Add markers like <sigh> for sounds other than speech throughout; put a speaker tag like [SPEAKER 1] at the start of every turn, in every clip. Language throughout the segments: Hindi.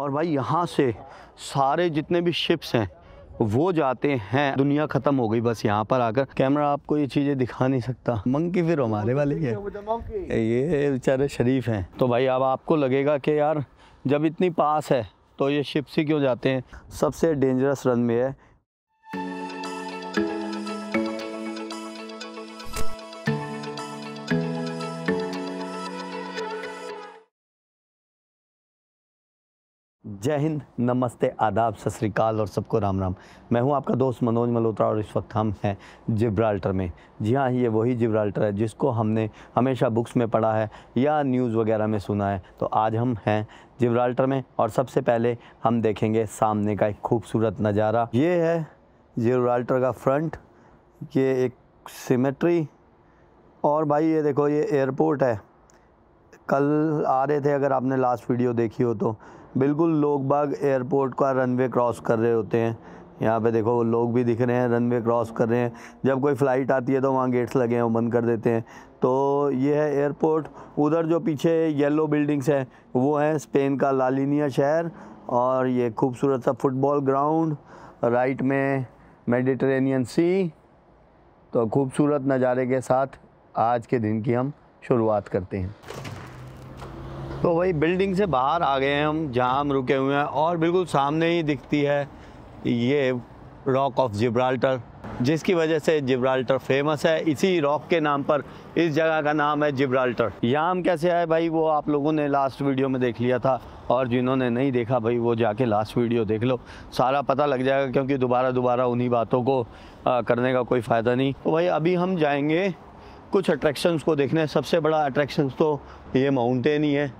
[SPEAKER 1] और भाई यहाँ से सारे जितने भी शिप्स हैं वो जाते हैं दुनिया खत्म हो गई बस यहाँ पर आकर कैमरा आपको ये चीज़ें दिखा नहीं सकता मंकी फिर हमारे वाले है ये बेचारे शरीफ हैं तो भाई अब आपको लगेगा कि यार जब इतनी पास है तो ये शिप्स ही क्यों जाते हैं सबसे डेंजरस रन में है जय हिंद नमस्ते आदाब सत श्रीकाल और सबको राम राम मैं हूं आपका दोस्त मनोज मल्होत्रा और इस वक्त हम हैं जिब्राल्टर में जी हाँ ये वही जिब्राल्टर है जिसको हमने हमेशा बुक्स में पढ़ा है या न्यूज़ वगैरह में सुना है तो आज हम हैं जिब्राल्टर में और सबसे पहले हम देखेंगे सामने का एक खूबसूरत नज़ारा ये है जिब्राल्टर का फ्रंट ये एक सिमेट्री और भाई ये देखो ये एयरपोर्ट है कल आ रहे थे अगर आपने लास्ट वीडियो देखी हो तो बिल्कुल लोग बाग एयरपोर्ट का रनवे क्रॉस कर रहे होते हैं यहाँ पे देखो लोग भी दिख रहे हैं रनवे क्रॉस कर रहे हैं जब कोई फ़्लाइट आती है तो वहाँ गेट्स लगे हैं वो बंद कर देते हैं तो ये है एयरपोर्ट उधर जो पीछे येलो बिल्डिंग्स हैं वो हैं स्पेन का लालिनिया शहर और ये खूबसूरत सा फुटबॉल ग्राउंड राइट में मेडिटेरेनियन सी तो खूबसूरत नज़ारे के साथ आज के दिन की हम शुरुआत करते हैं तो वही बिल्डिंग से बाहर आ गए हैं हम जहाँ हम रुके हुए हैं और बिल्कुल सामने ही दिखती है ये रॉक ऑफ जिब्राल्टर जिसकी वजह से जिब्राल्टर फेमस है इसी रॉक के नाम पर इस जगह का नाम है जिब्राल्टर यहाँ हम कैसे आए भाई वो आप लोगों ने लास्ट वीडियो में देख लिया था और जिन्होंने नहीं देखा भाई वो जाके लास्ट वीडियो देख लो सारा पता लग जाएगा क्योंकि दोबारा दोबारा उन्हीं बातों को आ, करने का कोई फ़ायदा नहीं तो भाई अभी हम जाएंगे कुछ अट्रैक्शंस को देखने सबसे बड़ा अट्रैक्शंस तो ये माउंटेन ही है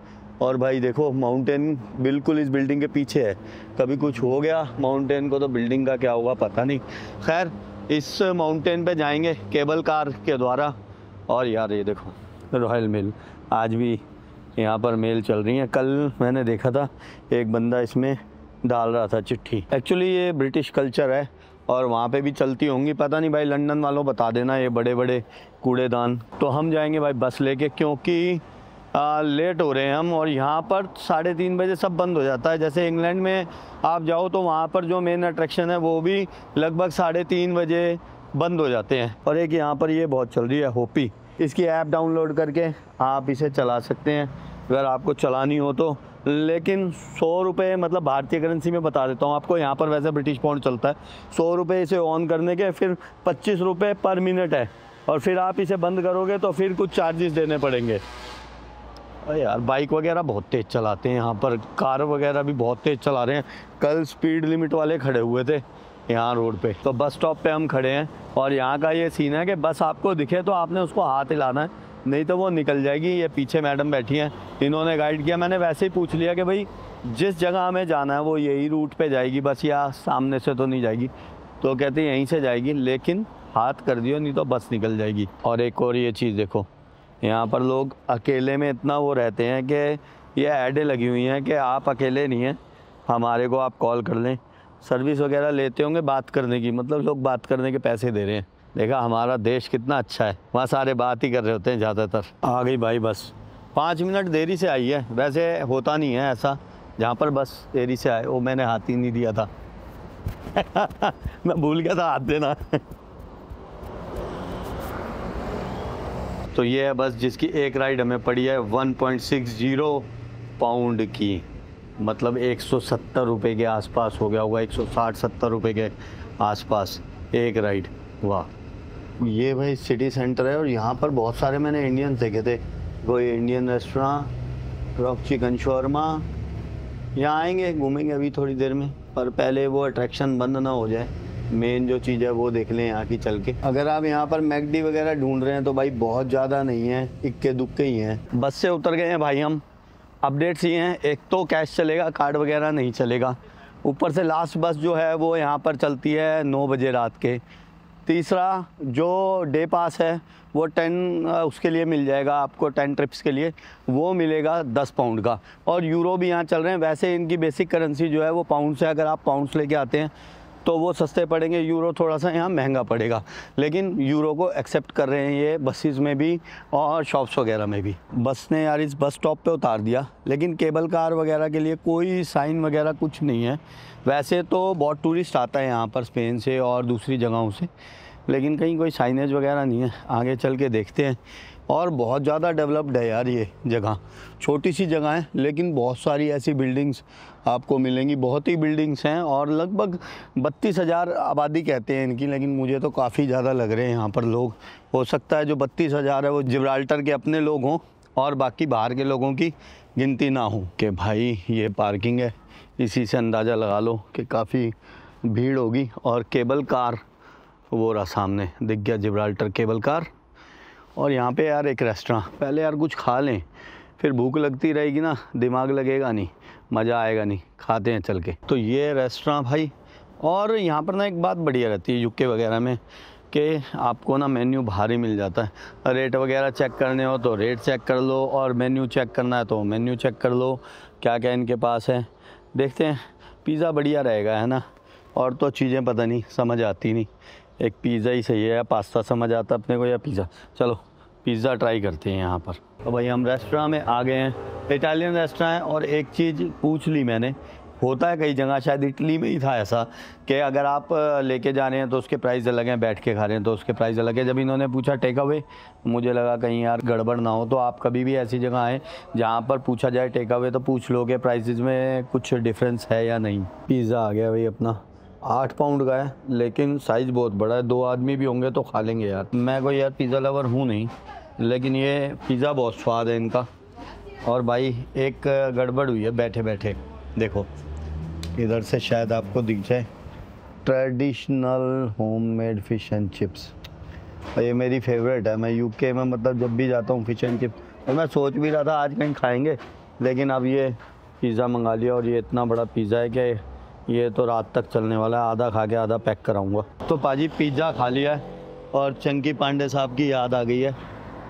[SPEAKER 1] और भाई देखो माउंटेन बिल्कुल इस बिल्डिंग के पीछे है कभी कुछ हो गया माउंटेन को तो बिल्डिंग का क्या होगा पता नहीं खैर इस माउंटेन पे जाएंगे केबल कार के द्वारा और यार ये देखो रॉयल मेल आज भी यहाँ पर मेल चल रही है कल मैंने देखा था एक बंदा इसमें डाल रहा था चिट्ठी एक्चुअली ये ब्रिटिश कल्चर है और वहाँ पे भी चलती होंगी पता नहीं भाई लंदन वालों बता देना ये बड़े बड़े कूड़ेदान तो हम जाएंगे भाई बस लेके क्योंकि लेट हो रहे हैं हम और यहाँ पर साढ़े तीन बजे सब बंद हो जाता है जैसे इंग्लैंड में आप जाओ तो वहाँ पर जो मेन अट्रैक्शन है वो भी लगभग साढ़े तीन बजे बंद हो जाते हैं और एक यहाँ पर ये बहुत चल रही है होपी इसकी ऐप डाउनलोड करके आप इसे चला सकते हैं अगर आपको चलानी हो तो लेकिन सौ रुपये मतलब भारतीय करेंसी में बता देता हूँ आपको यहाँ पर वैसे ब्रिटिश पाउंड चलता है सौ रुपये इसे ऑन करने के फिर पच्चीस रुपये पर मिनट है और फिर आप इसे बंद करोगे तो फिर कुछ चार्जेस देने पड़ेंगे यार बाइक वगैरह बहुत तेज़ चलाते हैं यहाँ पर कार वगैरह भी बहुत तेज़ चला रहे हैं कल स्पीड लिमिट वाले खड़े हुए थे यहाँ रोड पे तो बस स्टॉप पे हम खड़े हैं और यहाँ का ये सीन है कि बस आपको दिखे तो आपने उसको हाथ हिलाना है नहीं तो वो निकल जाएगी ये पीछे मैडम बैठी हैं इन्होंने गाइड किया मैंने वैसे ही पूछ लिया कि भाई जिस जगह हमें जाना है वो यही रूट पे जाएगी बस या सामने से तो नहीं जाएगी तो कहते यहीं से जाएगी लेकिन हाथ कर दियो नहीं तो बस निकल जाएगी और एक और ये चीज़ देखो यहाँ पर लोग अकेले में इतना वो रहते हैं कि ये ऐडें लगी हुई हैं कि आप अकेले नहीं हैं हमारे को आप कॉल कर लें सर्विस वगैरह लेते होंगे बात करने की मतलब लोग बात करने के पैसे दे रहे हैं देखा हमारा देश कितना अच्छा है वहाँ सारे बात ही कर रहे होते हैं ज़्यादातर आ गई भाई बस पाँच मिनट देरी से आई है वैसे होता नहीं है ऐसा जहाँ पर बस देरी से आए वो मैंने हाथ ही नहीं दिया था <laughs> मैं भूल गया था हाथ देना तो ये है बस जिसकी एक राइड हमें पड़ी है 1.60 पाउंड की मतलब एक सौ रुपये के आसपास हो गया होगा एक सौ साठ सत्तर रुपये के आसपास एक राइड वाह ये भाई सिटी सेंटर है और यहाँ पर बहुत सारे मैंने इंडियन देखे थे कोई Indian restaurant rock chicken shawarma यहाँ आएंगे घूमेंगे अभी थोड़ी देर में पर पहले वो अट्रैक्शन बंद ना हो जाए मेन जो चीज़ है वो देख लें यहाँ की चल के अगर आप यहाँ पर मैगडी वगैरह ढूंढ रहे हैं तो भाई बहुत ज़्यादा नहीं है इक्के दुक्के ही हैं बस से उतर गए हैं भाई हम अपडेट्स ये हैं एक तो कैश चलेगा कार्ड वगैरह नहीं चलेगा ऊपर से लास्ट बस जो है वो यहाँ पर चलती है नौ बजे रात के तीसरा जो डे पास है वो टेन उसके लिए मिल जाएगा आपको टेन ट्रिप्स के लिए वो मिलेगा दस पाउंड का और यूरो भी यहाँ चल रहे हैं वैसे इनकी बेसिक करेंसी जो है वो पाउंड से अगर आप पाउंड्स लेके आते हैं तो वो सस्ते पड़ेंगे यूरो थोड़ा सा यहाँ महंगा पड़ेगा लेकिन यूरो को एक्सेप्ट कर रहे हैं ये बसेस में भी और शॉप्स वगैरह में भी बस ने यार इस बस स्टॉप पे उतार दिया लेकिन केबल कार वगैरह के लिए कोई साइन वगैरह कुछ नहीं है वैसे तो बहुत टूरिस्ट आता है यहाँ पर स्पेन से और दूसरी जगहों से लेकिन कहीं कोई साइनेज वगैरह नहीं है आगे चल के देखते हैं और बहुत ज़्यादा डेवलप्ड है यार ये जगह छोटी सी जगह है लेकिन बहुत सारी ऐसी बिल्डिंग्स आपको मिलेंगी बहुत ही बिल्डिंग्स हैं और लगभग बत्तीस हज़ार आबादी कहते हैं इनकी लेकिन मुझे तो काफ़ी ज़्यादा लग रहे हैं यहाँ पर लोग हो सकता है जो बत्तीस हज़ार है वो जिब्राल्टर के अपने लोग हों और बाकी बाहर के लोगों की गिनती ना हो कि भाई ये पार्किंग है इसी से अंदाज़ा लगा लो कि काफ़ी भीड़ होगी और केबल कार वो रहा सामने दिख गया जिब्राल्टर केबल कार और यहाँ पे यार एक रेस्टोरेंट पहले यार कुछ खा लें फिर भूख लगती रहेगी ना दिमाग लगेगा नहीं मज़ा आएगा नहीं खाते हैं चल के तो ये रेस्टोरेंट भाई और यहाँ पर ना एक बात बढ़िया रहती है यूके वगैरह में कि आपको ना मेन्यू भारी मिल जाता है रेट वगैरह चेक करने हो तो रेट चेक कर लो और मेन्यू चेक करना है तो मेन्यू चेक कर लो क्या क्या इनके पास है देखते हैं पिज़्ज़ा बढ़िया रहेगा है ना और तो चीज़ें पता नहीं समझ आती नहीं एक पिज़्ज़ा ही सही है या पास्ता समझ आता अपने को या पिज़्ज़ा चलो पिज़्ज़ा ट्राई करते हैं यहाँ पर तो भाई हम रेस्टोरेंट में आ गए हैं इटालियन रेस्टोरेंट है और एक चीज़ पूछ ली मैंने होता है कई जगह शायद इटली में ही था ऐसा कि अगर आप लेके जा रहे हैं तो उसके प्राइस अलग हैं बैठ के खा रहे हैं तो उसके प्राइस अलग है जब इन्होंने पूछा टेक अवे मुझे लगा कहीं यार गड़बड़ ना हो तो आप कभी भी ऐसी जगह आएँ जहाँ पर पूछा जाए टेक अवे तो पूछ लो कि प्राइस में कुछ डिफरेंस है या नहीं पिज़्ज़ा आ गया भाई अपना आठ पाउंड का है लेकिन साइज़ बहुत बड़ा है दो आदमी भी होंगे तो खा लेंगे यार मैं कोई यार पिज़्ज़ा लवर हूँ नहीं लेकिन ये पिज़्ज़ा बहुत स्वाद है इनका और भाई एक गड़बड़ हुई है बैठे बैठे देखो इधर से शायद आपको दिख जाए traditional homemade fish and chips ये मेरी फेवरेट है मैं यूके में मतलब जब भी जाता हूँ फ़िश एंड चिप्स और मैं सोच भी रहा था आज कहीं खाएंगे लेकिन अब ये पिज़्ज़ा मंगा लिया और ये इतना बड़ा पिज़्ज़ा है कि ये तो रात तक चलने वाला है आधा खा के आधा पैक कराऊँगा तो पाजी पिज़्ज़ा खा लिया है और चंकी पांडे साहब की याद आ गई है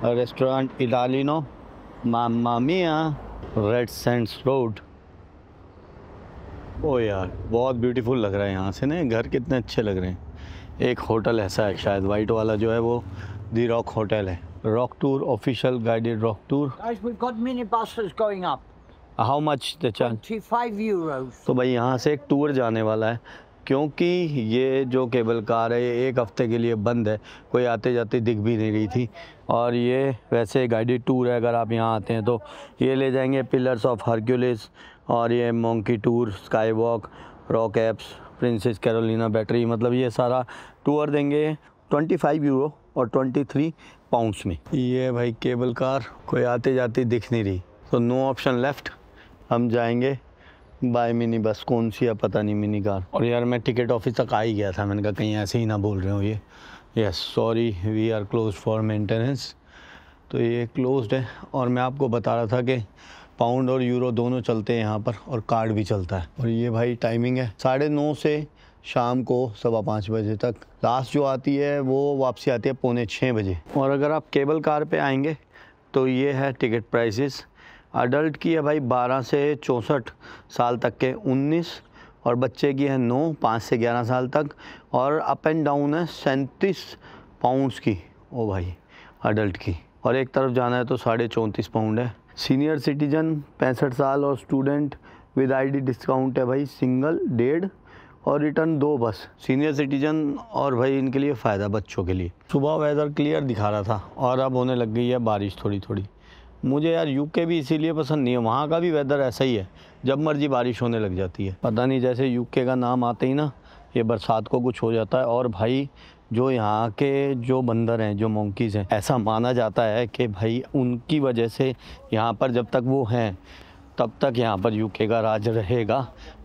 [SPEAKER 1] restaurant Italino mamma mia Red Sands Road ओ यार बहुत ब्यूटीफुल लग रहा है यहाँ से ना घर कितने अच्छे लग रहे हैं एक होटल ऐसा है शायद वाइट वाला जो है वो दी रॉक होटल है Rock tour official guided Rock tour how much the तो भाई यहाँ से एक टूर जाने वाला है क्योंकि ये जो केबल कार है ये एक हफ़्ते के लिए बंद है कोई आते जाते दिख भी नहीं रही थी और ये वैसे गाइडेड टूर है अगर आप यहाँ आते हैं तो ये ले जाएंगे पिलर्स ऑफ हरक्यूलिस और ये monkey tour sky walk Rock apes Princess Carolina battery मतलब ये सारा टूर देंगे 25 यूरो और 23 पाउंड्स में ये भाई केबल कार कोई आते जाते दिख नहीं रही तो नो ऑप्शन लेफ़्ट हम जाएंगे बाय मिनी बस कौन सी है पता नहीं मिनी कार और यार मैं टिकट ऑफिस तक आ ही गया था मैंने कहा कहीं ऐसे ही ना बोल रहे हो ये yes sorry we are close for maintenance तो ये क्लोज्ड है और मैं आपको बता रहा था कि पाउंड और यूरो दोनों चलते हैं यहाँ पर और कार्ड भी चलता है और ये भाई टाइमिंग है साढ़े नौ से शाम को सवा पाँच बजे तक लास्ट जो आती है वो वापसी आती है पौने छः बजे और अगर आप केबल कार पे आएंगे तो ये है टिकट प्राइसेस अडल्ट की है भाई 12 से चौंसठ साल तक के 19 और बच्चे की है 9 पाँच से 11 साल तक और अप एंड डाउन है सैंतीस पाउंड्स की ओ भाई अडल्ट की और एक तरफ जाना है तो साढ़े चौंतीस पाउंड है सीनियर सिटीजन पैंसठ साल और स्टूडेंट विद आईडी डिस्काउंट है भाई सिंगल डेढ़ और रिटर्न दो बस सीनियर सिटीजन और भाई इनके लिए फ़ायदा बच्चों के लिए सुबह वेदर क्लियर दिखा रहा था और अब होने लग गई है बारिश थोड़ी थोड़ी मुझे यार यूके भी इसीलिए पसंद नहीं है वहाँ का भी वेदर ऐसा ही है जब मर्जी बारिश होने लग जाती है पता नहीं जैसे यूके का नाम आते ही ना ये बरसात को कुछ हो जाता है और भाई जो यहाँ के जो बंदर हैं जो मोंकीज़ हैं ऐसा माना जाता है कि भाई उनकी वजह से यहाँ पर जब तक वो हैं तब तक यहाँ पर यूके का राज रहेगा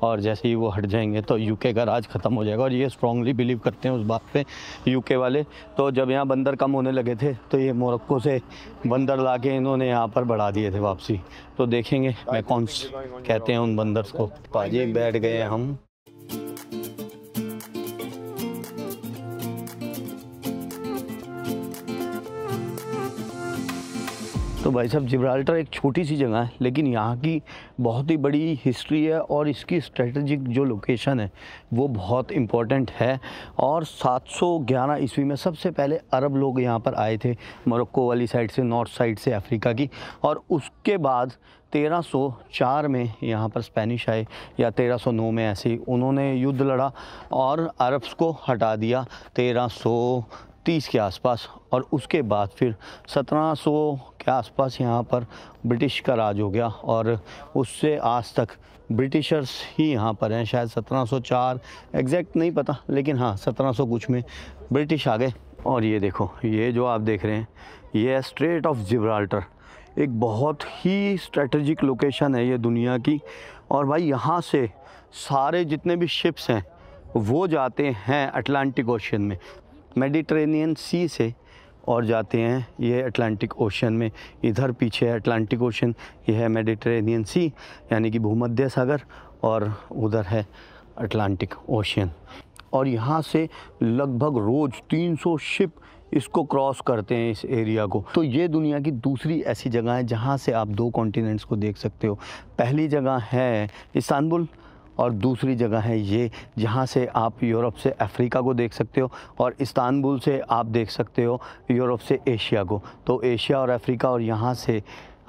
[SPEAKER 1] और जैसे ही वो हट जाएंगे तो यूके का राज ख़त्म हो जाएगा और ये स्ट्रांगली बिलीव करते हैं उस बात पे यूके वाले तो जब यहाँ बंदर कम होने लगे थे तो ये मोरक्को से बंदर ला के इन्होंने यहाँ पर बढ़ा दिए थे वापसी तो देखेंगे मैं कौन कहते हैं उन बंदर को पाजी तो बैठ गए हम तो भाई साहब जिब्राल्टर एक छोटी सी जगह है लेकिन यहाँ की बहुत ही बड़ी हिस्ट्री है और इसकी स्ट्रेटजिक जो लोकेशन है वो बहुत इम्पोर्टेंट है और 711 ईस्वी में सबसे पहले अरब लोग यहाँ पर आए थे मोरक्को वाली साइड से नॉर्थ साइड से अफ्रीका की और उसके बाद 1304 में यहाँ पर स्पेनिश आए या 1309 में ऐसे उन्होंने युद्ध लड़ा और अरब्स को हटा दिया तीस के आसपास और उसके बाद फिर 1700 के आसपास यहाँ पर ब्रिटिश का राज हो गया और उससे आज तक ब्रिटिशर्स ही यहाँ पर हैं शायद 1704 एग्जैक्ट नहीं पता लेकिन हाँ 1700 कुछ में ब्रिटिश आ गए और ये देखो ये जो आप देख रहे हैं ये है स्ट्रेट ऑफ जिब्राल्टर एक बहुत ही स्ट्रेटजिक लोकेशन है ये दुनिया की और भाई यहाँ से सारे जितने भी शिप्स हैं वो जाते हैं अटलांटिक ओशन में मेडिट्रेनियन सी से और जाते हैं ये अटलांटिक ओशन में इधर पीछे है अटलांटिक ओशन ये है मेडिट्रेनियन सी यानी कि भूमध्य सागर और उधर है अटलांटिक ओशन और यहाँ से लगभग रोज़ 300 शिप इसको क्रॉस करते हैं इस एरिया को तो ये दुनिया की दूसरी ऐसी जगह है जहाँ से आप दो कॉन्टिनेंट्स को देख सकते हो पहली जगह है इस्तानबुल और दूसरी जगह है ये जहाँ से आप यूरोप से अफ्रीका को देख सकते हो और इस्तानबुल से आप देख सकते हो यूरोप से एशिया को तो एशिया और अफ्रीका और यहाँ से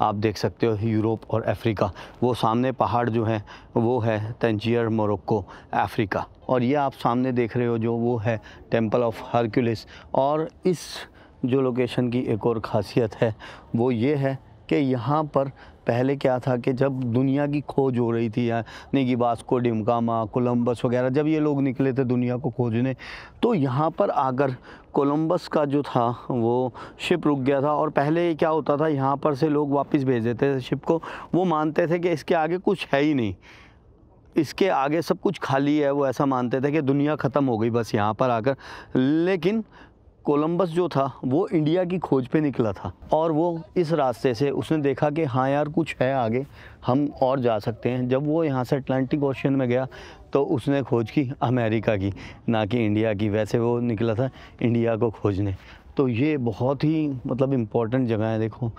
[SPEAKER 1] आप देख सकते हो यूरोप और अफ्रीका वो सामने पहाड़ जो है वो है तंजियर मोरक्को अफ्रीका और ये आप सामने देख रहे हो जो वो है टेंपल ऑफ हरक्यूलिस और इस जो लोकेशन की एक और ख़ासियत है वो ये है कि यहाँ पर पहले क्या था कि जब दुनिया की खोज हो रही थी यानी कि वास्को डिमकामा कोलंबस वगैरह जब ये लोग निकले थे दुनिया को खोजने तो यहाँ पर आकर कोलंबस का जो था वो शिप रुक गया था और पहले क्या होता था यहाँ पर से लोग वापस भेज देते थे शिप को वो मानते थे कि इसके आगे कुछ है ही नहीं इसके आगे सब कुछ खाली है वो ऐसा मानते थे कि दुनिया ख़त्म हो गई बस यहाँ पर आकर लेकिन कोलंबस जो था वो इंडिया की खोज पे निकला था और वो इस रास्ते से उसने देखा कि हाँ यार कुछ है आगे हम और जा सकते हैं जब वो यहाँ से अटलांटिक ओशन में गया तो उसने खोज की अमेरिका की ना कि इंडिया की वैसे वो निकला था इंडिया को खोजने तो ये बहुत ही मतलब इम्पोर्टेंट जगह है देखो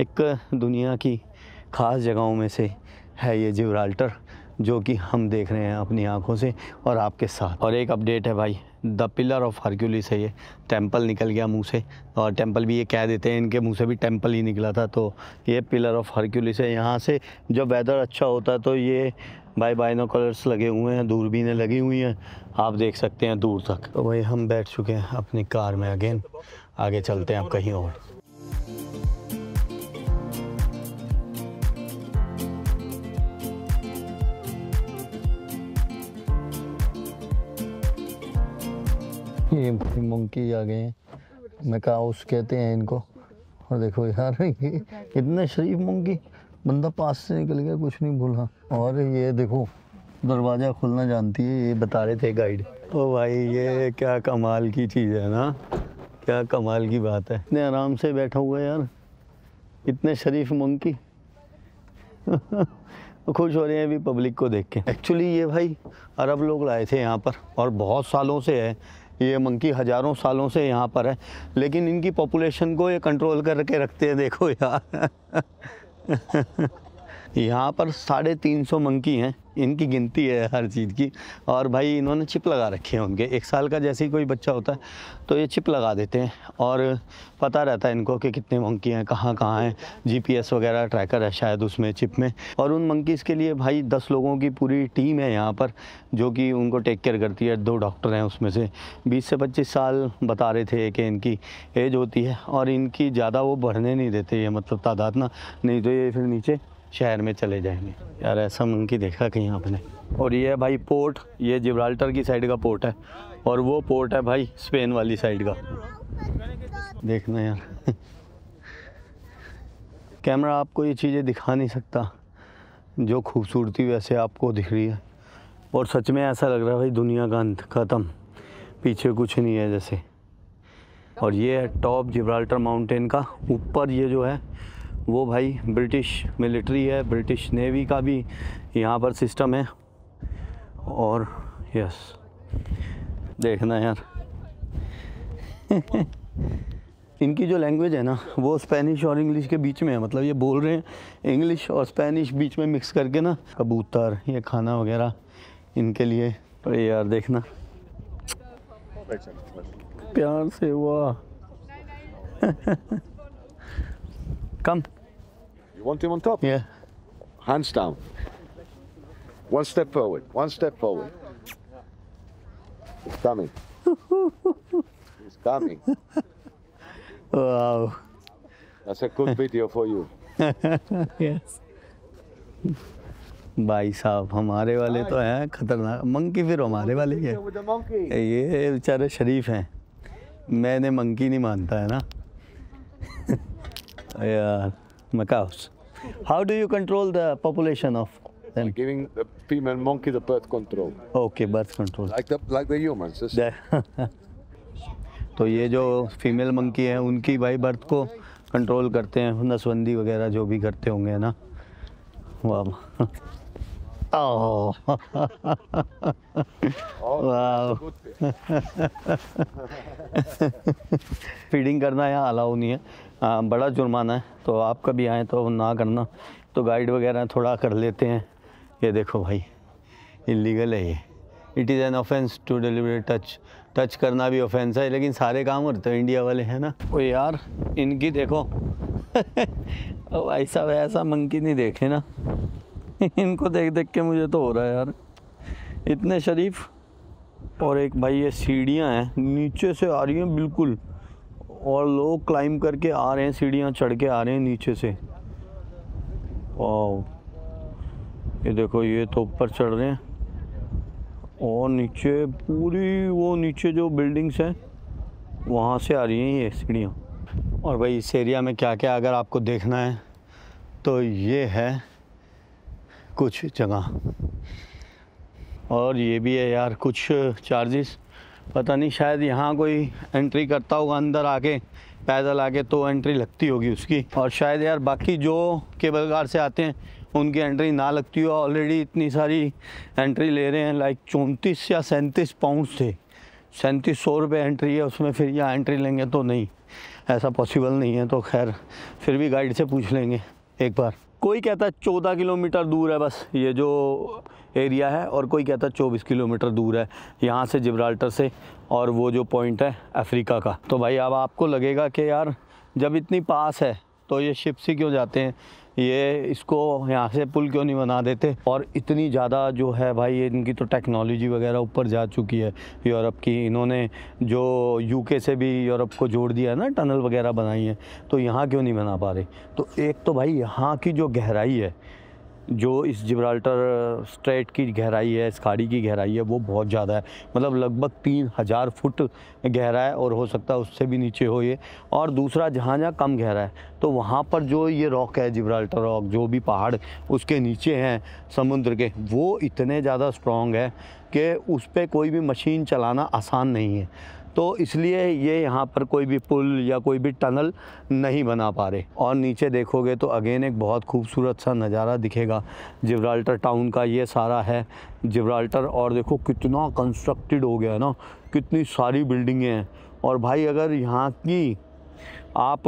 [SPEAKER 1] एक दुनिया की ख़ास जगहों में से है ये जिब्राल्टर जो कि हम देख रहे हैं अपनी आँखों से और आपके साथ और एक अपडेट है भाई द पिलर ऑफ हरक्यूलिस है ये टेम्पल निकल गया मुंह से और टेम्पल भी ये कह देते हैं इनके मुंह से भी टेम्पल ही निकला था तो ये पिलर ऑफ हरक्यूलिस है यहाँ से जब वेदर अच्छा होता है तो ये भाई बाइनो कलर्स लगे हुए हैं दूरबीनें लगी हुई हैं आप देख सकते हैं दूर तक तो भाई हम बैठ चुके हैं अपनी कार में अगेन आगे चलते हैं आप कहीं और <laughs> ये मंकी आ गए हैं उस कहते हैं इनको और देखो यार <laughs> ये इतने शरीफ मंकी बंदा पास से निकल गया कुछ नहीं भूला और ये देखो दरवाज़ा खुलना जानती है ये बता रहे थे गाइड ओ भाई ये क्या कमाल की चीज़ है ना क्या कमाल की बात है इतने आराम से बैठा हुआ यार इतने शरीफ मंकी <laughs> खुश हो रहे हैं अभी पब्लिक को देख के एक्चुअली ये भाई अरब लोग लाए थे यहाँ पर और बहुत सालों से है ये मंकी हज़ारों सालों से यहाँ पर है लेकिन इनकी पॉपुलेशन को ये कंट्रोल करके रखते हैं देखो यार <laughs> यहाँ पर साढ़े तीन सौ मंकी हैं इनकी गिनती है हर चीज़ की और भाई इन्होंने चिप लगा रखी है उनके एक साल का जैसे ही कोई बच्चा होता है तो ये चिप लगा देते हैं और पता रहता है इनको कि कितने मंकी हैं कहाँ कहाँ हैं जीपीएस वगैरह ट्रैकर है शायद उसमें चिप में और उन मंकीज़ के लिए भाई दस लोगों की पूरी टीम है यहाँ पर जो कि उनको टेक केयर करती है दो डॉक्टर हैं उसमें से बीस से पच्चीस साल बता रहे थे कि इनकी एज होती है और इनकी ज़्यादा वो बढ़ने नहीं देते ये मतलब तादाद ना नहीं तो ये फिर नीचे शहर में चले जाएंगे यार ऐसा मंकी देखा कहीं आपने और ये है भाई पोर्ट ये जिब्राल्टर की साइड का पोर्ट है और वो पोर्ट है भाई स्पेन वाली साइड का देखना यार <laughs> कैमरा आपको ये चीज़ें दिखा नहीं सकता जो खूबसूरती वैसे आपको दिख रही है और सच में ऐसा लग रहा है भाई दुनिया का अंत ख़त्म पीछे कुछ नहीं है जैसे और ये है टॉप जिब्राल्टर माउंटेन का ऊपर ये जो है वो भाई ब्रिटिश मिलिट्री है ब्रिटिश नेवी का भी यहाँ पर सिस्टम है और यस देखना यार <laughs> इनकी जो लैंग्वेज है ना वो स्पेनिश और इंग्लिश के बीच में है मतलब ये बोल रहे हैं इंग्लिश और स्पेनिश बीच में मिक्स करके ना कबूतर ये खाना वगैरह इनके लिए पर यार देखना प्यार से हुआ <laughs> कम You want him on top? Yeah. Hands down. One step forward, one step forward. He's coming. He's coming. Wow. That's a good video for you. yes. भाई साहब हमारे वाले तो हैं खतरनाक मंकी फिर हमारे वाले ही है ये बेचारे शरीफ हैं मैंने मंकी नहीं मानता है ना यार my cows. How do you control the population of them? By giving the female monkey the birth control. Okay, birth control. Like the like the humans. The तो ये जो फीमेल मंकी हैं उनकी भाई बर्थ को कंट्रोल करते हैं नसबंदी वगैरह जो भी करते होंगे ना वाह Oh. <laughs> wow. फीडिंग <laughs> करना यहाँ अलाउ नहीं है आ, बड़ा जुर्माना है तो आप कभी आए तो ना करना तो गाइड वगैरह थोड़ा कर लेते हैं ये देखो भाई इलीगल है ये it is an offence to delivery touch touch करना भी ऑफेंस है लेकिन सारे काम करते हैं इंडिया वाले हैं ना वो यार इनकी देखो <laughs> ऐसा वैसा मंकी नहीं देखे ना <laughs> इनको देख देख के मुझे तो हो रहा है यार इतने शरीफ और एक भाई ये सीढ़ियाँ हैं नीचे से आ रही हैं बिल्कुल और लोग क्लाइंब करके आ रहे हैं सीढ़ियाँ चढ़ के आ रहे हैं नीचे से ओ ये देखो ये तो ऊपर चढ़ रहे हैं और नीचे पूरी वो नीचे जो बिल्डिंग्स हैं वहाँ से आ रही हैं ये सीढ़ियाँ और भाई इस एरिया में क्या क्या अगर आपको देखना है तो ये है कुछ जगह और ये भी है यार कुछ चार्जेस पता नहीं शायद यहाँ कोई एंट्री करता होगा अंदर आके पैदल आके तो एंट्री लगती होगी उसकी और शायद यार बाकी जो केबल कार से आते हैं उनकी एंट्री ना लगती हो ऑलरेडी इतनी सारी एंट्री ले रहे हैं लाइक चौंतीस या सैंतीस पाउंड थे सैंतीस सौ रुपये एंट्री है उसमें फिर यहाँ एंट्री लेंगे तो नहीं ऐसा पॉसिबल नहीं है तो खैर फिर भी गाइड से पूछ लेंगे एक बार कोई कहता है चौदह किलोमीटर दूर है बस ये जो एरिया है और कोई कहता है चौबीस किलोमीटर दूर है यहाँ से जिब्राल्टर से और वो जो पॉइंट है अफ्रीका का तो भाई अब आपको लगेगा कि यार जब इतनी पास है तो ये शिप से क्यों जाते हैं ये इसको यहाँ से पुल क्यों नहीं बना देते और इतनी ज़्यादा जो है भाई इनकी तो टेक्नोलॉजी वगैरह ऊपर जा चुकी है यूरोप की इन्होंने जो यूके से भी यूरोप को जोड़ दिया है ना टनल वगैरह बनाई है तो यहाँ क्यों नहीं बना पा रहे तो एक तो भाई यहाँ की जो गहराई है जो इस जिब्राल्टर स्ट्रेट की गहराई है इस खाड़ी की गहराई है वो बहुत ज़्यादा है मतलब लगभग तीन हज़ार फुट गहरा है और हो सकता है उससे भी नीचे हो ये और दूसरा जहाँ जहाँ कम गहरा है तो वहाँ पर जो ये रॉक है जिब्राल्टर रॉक जो भी पहाड़ उसके नीचे हैं समुद्र के वो इतने ज़्यादा स्ट्रॉन्ग है कि उस पर कोई भी मशीन चलाना आसान नहीं है तो इसलिए ये यहाँ पर कोई भी पुल या कोई भी टनल नहीं बना पा रहे और नीचे देखोगे तो अगेन एक बहुत खूबसूरत सा नज़ारा दिखेगा जिब्राल्टर टाउन का ये सारा है जिब्राल्टर और देखो कितना कंस्ट्रक्टेड हो गया ना कितनी सारी बिल्डिंगें हैं और भाई अगर यहाँ की आप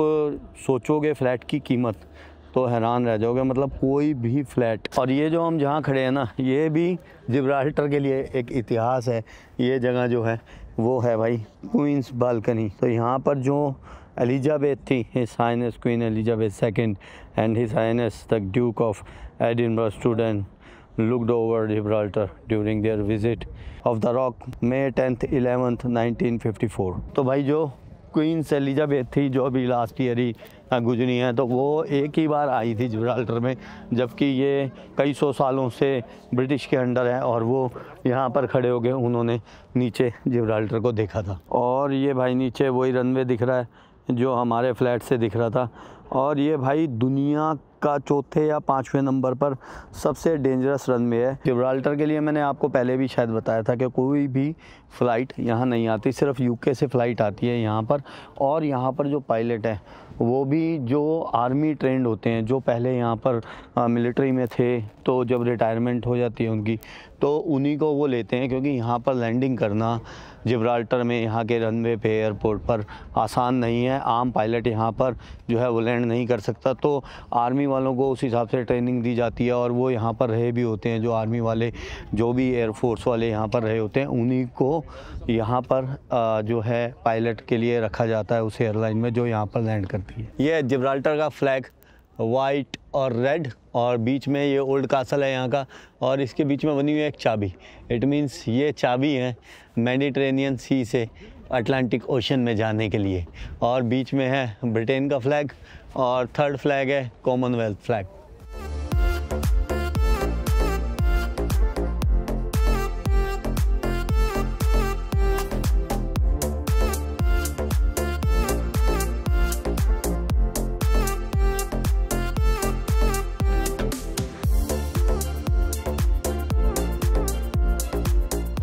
[SPEAKER 1] सोचोगे फ़्लैट की कीमत तो हैरान रह जाओगे मतलब कोई भी फ्लैट और ये जो हम जहाँ खड़े हैं ना ये भी जिब्राल्टर के लिए एक इतिहास है ये जगह जो है वो है भाई क्वींस बालकनी तो यहाँ पर जो एलिजाबेथ थी his highness queen Elizabeth second and his highness the duke of Edinburgh student looked during their visit of the Rock May tenth eleventh nineteen fifty 1954 तो भाई जो क्वींस एलिजाबेथ थी जो अभी लास्ट ईयर ही गुजरी हाँ, हैं तो वो एक ही बार आई थी जिब्राल्टर में जबकि ये कई सौ सालों से ब्रिटिश के अंडर है और वो यहाँ पर खड़े हो गए उन्होंने नीचे जिब्राल्टर को देखा था और ये भाई नीचे वही रनवे दिख रहा है जो हमारे फ्लैट से दिख रहा था और ये भाई दुनिया का चौथे या पाँचवें नंबर पर सबसे डेंजरस रन में है जिब्राल्टर के लिए मैंने आपको पहले भी शायद बताया था कि कोई भी फ़्लाइट यहाँ नहीं आती सिर्फ यूके से फ़्लाइट आती है यहाँ पर और यहाँ पर जो पायलट है वो भी जो आर्मी ट्रेंड होते हैं जो पहले यहाँ पर मिलिट्री में थे तो जब रिटायरमेंट हो जाती है उनकी तो उन्हीं को वो लेते हैं क्योंकि यहाँ पर लैंडिंग करना जिब्राल्टर में यहाँ के रनवे पे एयरपोर्ट पर आसान नहीं है आम पायलट यहाँ पर जो है वो लैंड नहीं कर सकता तो आर्मी वालों को उस हिसाब से ट्रेनिंग दी जाती है और वो यहाँ पर रहे भी होते हैं जो आर्मी वाले जो भी एयरफोर्स वाले यहाँ पर रहे होते हैं उन्हीं को यहाँ पर जो है पायलट के लिए रखा जाता है उस एयरलाइन में जो यहाँ पर लैंड करते भी है ये जिब्राल्टर का फ्लैग वाइट और रेड और बीच में ये ओल्ड कासल है यहाँ का और इसके बीच में बनी हुई है एक चाबी इट मीन्स ये चाबी है मेडिट्रेनियन सी से अटलांटिक ओशन में जाने के लिए और बीच में है ब्रिटेन का फ्लैग और थर्ड फ्लैग है Commonwealth flag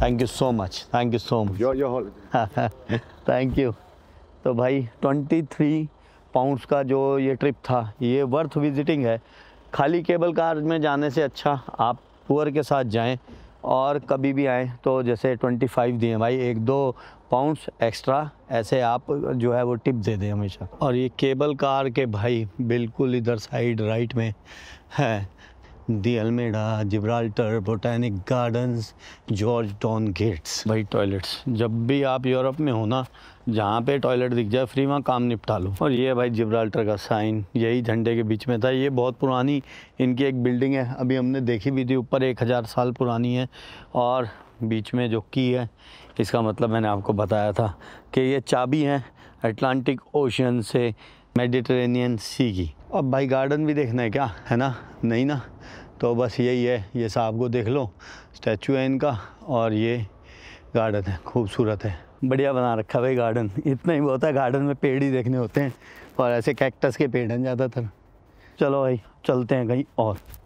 [SPEAKER 1] thank you so much thank you so much your your thank you तो भाई 23 पाउंड्स का जो ये ट्रिप था ये वर्थ विजिटिंग है खाली केबल कार में जाने से अच्छा आप पुअर के साथ जाएं और कभी भी आएँ तो जैसे 25 दिए भाई एक दो पाउंड्स एक्स्ट्रा ऐसे आप जो है वो टिप दे दें हमेशा और ये केबल कार के भाई बिल्कुल इधर साइड राइट में हैं the Alameda Gibraltar botanic gardens George town gates भाई टॉयलेट्स जब भी आप यूरोप में हो ना जहाँ पे टॉयलेट दिख जाए फ्री वहाँ काम निपटा लो और ये भाई जिब्राल्टर का साइन यही झंडे के बीच में था ये बहुत पुरानी इनकी एक बिल्डिंग है अभी हमने देखी भी थी ऊपर एक हज़ार साल पुरानी है और बीच में जो की है इसका मतलब मैंने आपको बताया था कि ये चाबी है अटलांटिक ओशन से मेडिटेरेनियन सी की अब भाई गार्डन भी देखना है क्या है ना नहीं ना तो बस यही है ये साहब को देख लो स्टैचू है इनका और ये गार्डन है खूबसूरत है बढ़िया बना रखा भाई गार्डन इतना ही बहुत है गार्डन में पेड़ ही देखने होते हैं और ऐसे कैक्टस के पेड़ हैं ज़्यादातर चलो भाई चलते हैं कहीं और